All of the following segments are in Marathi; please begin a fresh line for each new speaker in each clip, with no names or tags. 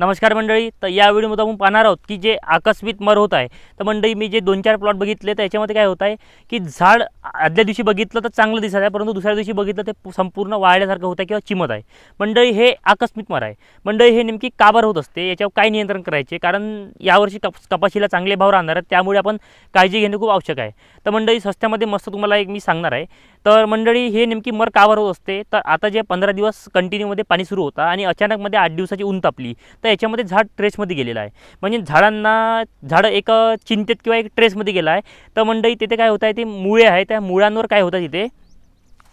नमस्कार मंडळी तर या व्हिडिओमध्ये आपण पाहणार आहोत की जे आकस्मित मर होत आहे तर मंडळी मी जे दोन चार प्लॉट बघितले तर याच्यामध्ये काय होत आहे की झाड आदल्या दिवशी बघितलं तर चांगलं दिसत आहे परंतु दुसऱ्या दिवशी बघितलं ते संपूर्ण वाळल्यासारखं होतं किंवा चिमत आहे मंडळी हे आकस्मित मर आहे मंडळी हे नेमकी काबर होत असते याच्यावर काय नियंत्रण करायचे कारण यावर्षी कप कपाशीला चांगले भाव राहणार आहेत त्यामुळे आपण काळजी घेणे खूप आवश्यक आहे तर मंडळी स्वस्त्यामध्ये मस्त तुम्हाला एक मी सांगणार आहे तर मंडळी हे नेमकी मर कावर होत असते तर आता जे पंधरा दिवस कंटिन्यूमध्ये पाणी सुरू होता आणि अचानकमध्ये आठ दिवसाची ऊन तापली तर याच्यामध्ये झाड ट्रेसमध्ये गेलेलं आहे म्हणजे झाडांना झाडं एक चिंतेत किंवा एक ट्रेसमध्ये गेला आहे तर मंडळी तिथे काय होत आहे ते मुळे आहे त्या मुळांवर काय होतं तिथे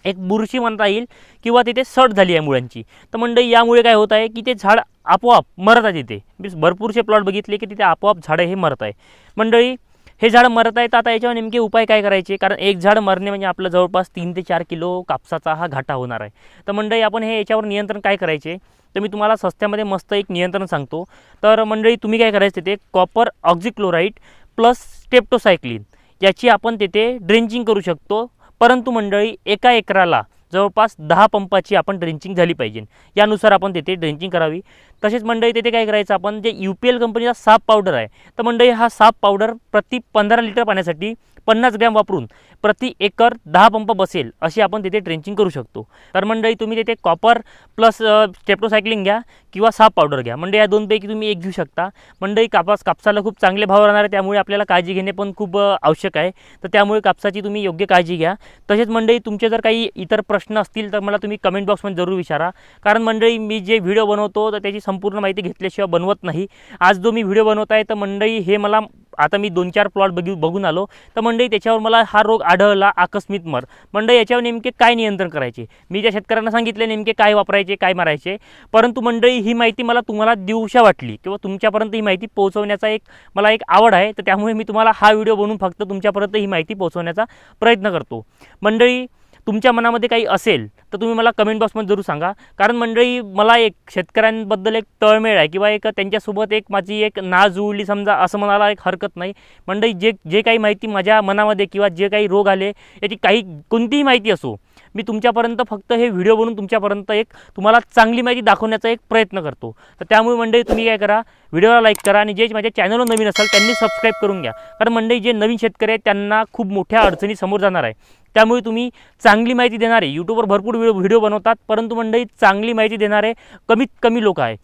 एक बुरशी म्हणता येईल किंवा तिथे सट झाली आहे मुळांची तर मंडळी यामुळे काय होत आहे की ते झाड आपोआप मरत आहे तिथे मीन्स भरपूरसे प्लॉट बघितले की तिथे आपोआप झाडं हे मरत आहे मंडळी हे झाड मरत तर आता याच्यावर नेमके उपाय काय करायचे कारण एक झाड मरणे म्हणजे आपलं जवळपास तीन ते चार किलो कापसाचा हा घाटा होणार आहे तर मंडळी आपण हे याच्यावर नियंत्रण काय करायचे तर मी तुम्हाला सस्त्यामध्ये मस्त एक नियंत्रण सांगतो तर मंडळी तुम्ही काय करायचं ते कॉपर ऑक्झिक्लोराईड प्लस स्टेप्टोसायक्लिन याची आपण तेथे ड्रेंचिंग करू शकतो परंतु मंडळी एका एकराला जवळपास दहा पंपाची आपण ड्रेंचिंग झाली पाहिजे यानुसार आपण तिथे ड्रेंचिंग करावी तसेच मंडळी तिथे काय करायचं आपण जे यू पी एल कंपनीचा साप पावडर आहे तर मंडळी हा साप पावडर प्रति पंधरा लिटर पाण्यासाठी पन्नास ग्रॅम वापरून प्रति एकर दहा पंप बसेल अशी आपण तिथे ट्रेंचिंग करू शकतो तर मंडळी तुम्ही तिथे कॉपर प्लस स्टेप्टोसायक्लिंग घ्या किंवा साफ पावडर घ्या म्हणजे या दोनपैकी तुम्ही एक घेऊ शकता मंडळी कापास कापसाला खूप चांगले भाव राहणार आहे त्यामुळे आपल्याला काळजी घेणे पण खूप आवश्यक आहे तर त्यामुळे कापसाची तुम्ही योग्य काळजी घ्या तसेच मंडई तुमचे जर काही इतर प्रश्न असतील तर मला तुम्ही कमेंट बॉक्समध्ये जरूर विचारा कारण मंडळी मी जे व्हिडिओ बनवतो तर त्याची संपूर्ण माहिती घेतल्याशिवाय बनवत नाही आज जो मी व्हिडिओ बनवत आहे तर मंडळी हे मला आता मी दोन चार प्लॉट बघू बघून आलो तर मंडई त्याच्यावर मला हा रोग आढळला आकस्मित मर मंडई याच्यावर नेमके काय नियंत्रण करायचे मी ज्या शेतकऱ्यांना सांगितले नेमके काय वापरायचे काय मारायचे परंतु मंडळी ही माहिती मला तुम्हाला देऊशा वाटली किंवा तुमच्यापर्यंत ही माहिती पोहोचवण्याचा एक मला एक आवड आहे तर त्यामुळे मी तुम्हाला हा व्हिडिओ बनवून फक्त तुमच्यापर्यंत ही माहिती पोहोचवण्याचा प्रयत्न करतो मंडळी तुमच्या मनामध्ये काही असेल तर तुम्ही मला कमेंट बॉक्समध्ये जरूर सांगा कारण मंडळी मला एक शेतकऱ्यांबद्दल एक तळमेळ आहे किंवा एक त्यांच्यासोबत एक माझी एक ना जुळली समजा असं मनाला एक हरकत नाही मंडळी जे जे काही माहिती माझ्या मनामध्ये किंवा जे काही रोग आले याची काही कोणतीही माहिती असो मी तुमच्यापर्यंत फक्त हे व्हिडिओ बनवून तुमच्यापर्यंत एक तुम्हाला चांगली माहिती दाखवण्याचा एक प्रयत्न करतो तर त्यामुळे मंडळी तुम्ही काय करा व्हिडिओला लाईक करा आणि जे माझ्या चॅनलवर नवीन असाल त्यांनी सबस्क्राईब करून घ्या कारण मंडळी जे नवीन शेतकरी आहेत त्यांना खूप मोठ्या अडचणी समोर जाणार आहे त्यामुळे तुम्ही चांगली माहिती देणारे यूट्यूबवर भरपूर व्हिडिओ बनवतात परंतु मंडळी चांगली माहिती देणारे कमीत कमी लोक आहे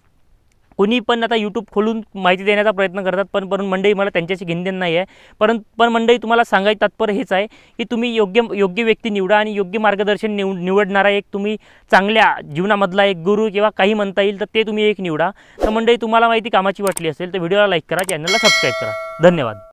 कोणी पण आता यूट्यूब खोलून माहिती देण्याचा प्रयत्न करतात पण पण मंडळी मला त्यांच्याशी घेणदेण नाही आहे परंतु पण मंडळी तुम्हाला सांगायचं तात्पर्य हेच आहे की तुम्ही योग्य योग्य व्यक्ती निवडा आणि योग्य मार्गदर्शन निव निवडणारा एक तुम्ही चांगल्या जीवनामधला एक गुरु किंवा काही म्हणता येईल तर ते तुम्ही एक निवडा तर मंडळी तुम्हाला माहिती कामाची वाटली असेल तर व्हिडिओला लाईक करा चॅनलला सबस्क्राईब करा धन्यवाद